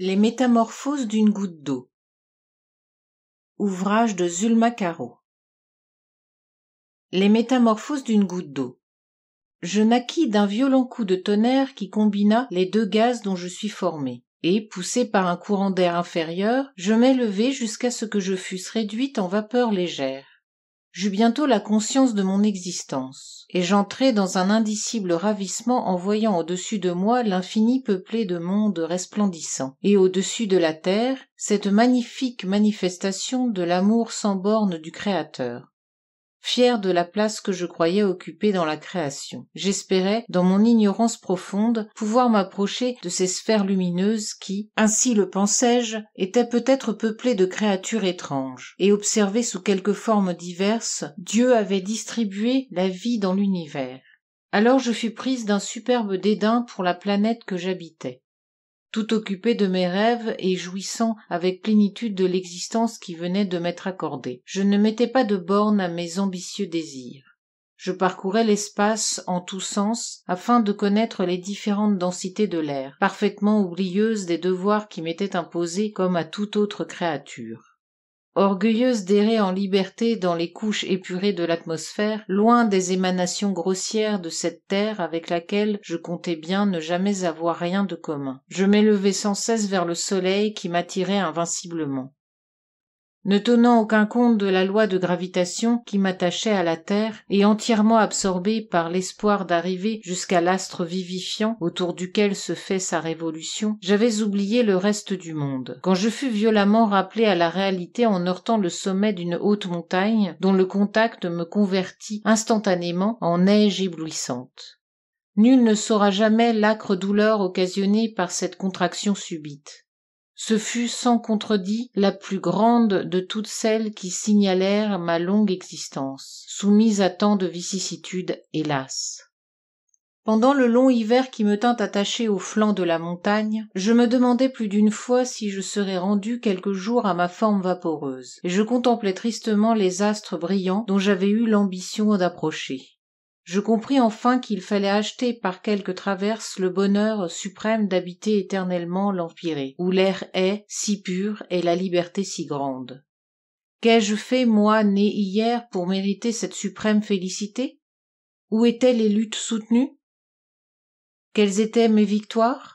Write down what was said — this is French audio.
Les métamorphoses d'une goutte d'eau. Ouvrage de Zulma Caro. Les métamorphoses d'une goutte d'eau. Je naquis d'un violent coup de tonnerre qui combina les deux gaz dont je suis formé, et, poussé par un courant d'air inférieur, je m'élevai jusqu'à ce que je fusse réduite en vapeur légère j'eus bientôt la conscience de mon existence et j'entrai dans un indicible ravissement en voyant au-dessus de moi l'infini peuplé de mondes resplendissants et au-dessus de la terre cette magnifique manifestation de l'amour sans bornes du créateur fier de la place que je croyais occuper dans la création. J'espérais, dans mon ignorance profonde, pouvoir m'approcher de ces sphères lumineuses qui, ainsi le pensais-je, étaient peut-être peuplées de créatures étranges, et observées sous quelques formes diverses, Dieu avait distribué la vie dans l'univers. Alors je fus prise d'un superbe dédain pour la planète que j'habitais tout occupé de mes rêves et jouissant avec plénitude de l'existence qui venait de m'être accordée. Je ne mettais pas de bornes à mes ambitieux désirs. Je parcourais l'espace en tous sens afin de connaître les différentes densités de l'air, parfaitement oublieuse des devoirs qui m'étaient imposés comme à toute autre créature. Orgueilleuse d'errer en liberté dans les couches épurées de l'atmosphère, loin des émanations grossières de cette terre avec laquelle je comptais bien ne jamais avoir rien de commun, je m'élevais sans cesse vers le soleil qui m'attirait invinciblement ne tenant aucun compte de la loi de gravitation qui m'attachait à la Terre et entièrement absorbé par l'espoir d'arriver jusqu'à l'astre vivifiant autour duquel se fait sa révolution, j'avais oublié le reste du monde. Quand je fus violemment rappelé à la réalité en heurtant le sommet d'une haute montagne dont le contact me convertit instantanément en neige éblouissante. Nul ne saura jamais l'âcre douleur occasionnée par cette contraction subite ce fut sans contredit la plus grande de toutes celles qui signalèrent ma longue existence soumise à tant de vicissitudes hélas pendant le long hiver qui me tint attaché au flanc de la montagne, je me demandais plus d'une fois si je serais rendu quelque jour à ma forme vaporeuse, et je contemplais tristement les astres brillants dont j'avais eu l'ambition d'approcher je compris enfin qu'il fallait acheter par quelque traverse le bonheur suprême d'habiter éternellement l'empyrée où l'air est si pur et la liberté si grande qu'ai-je fait moi né hier pour mériter cette suprême félicité où étaient les luttes soutenues quelles étaient mes victoires